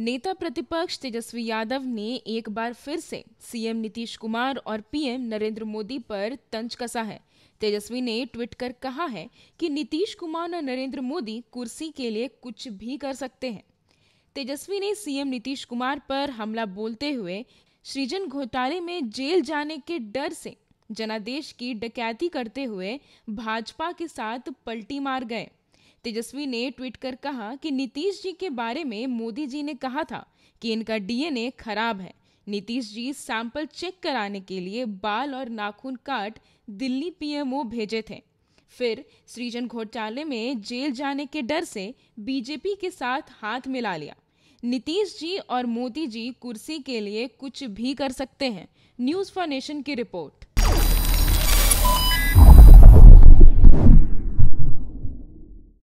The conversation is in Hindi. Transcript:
नेता प्रतिपक्ष तेजस्वी यादव ने एक बार फिर से सीएम नीतीश कुमार और पीएम नरेंद्र मोदी पर तंज कसा है तेजस्वी ने ट्वीट कर कहा है कि नीतीश कुमार और नरेंद्र मोदी कुर्सी के लिए कुछ भी कर सकते हैं तेजस्वी ने सीएम नीतीश कुमार पर हमला बोलते हुए सृजन घोटाले में जेल जाने के डर से जनादेश की डकैती करते हुए भाजपा के साथ पलटी मार गए तेजस्वी ने ट्वीट कर कहा कि नीतीश जी के बारे में मोदी जी ने कहा था कि इनका डीएनए खराब है नीतीश जी सैंपल चेक कराने के लिए बाल और नाखून काट दिल्ली पीएमओ भेजे थे फिर सृजन घोटाले में जेल जाने के डर से बीजेपी के साथ हाथ मिला लिया नीतीश जी और मोदी जी कुर्सी के लिए कुछ भी कर सकते हैं न्यूज़ फॉर नेशन की रिपोर्ट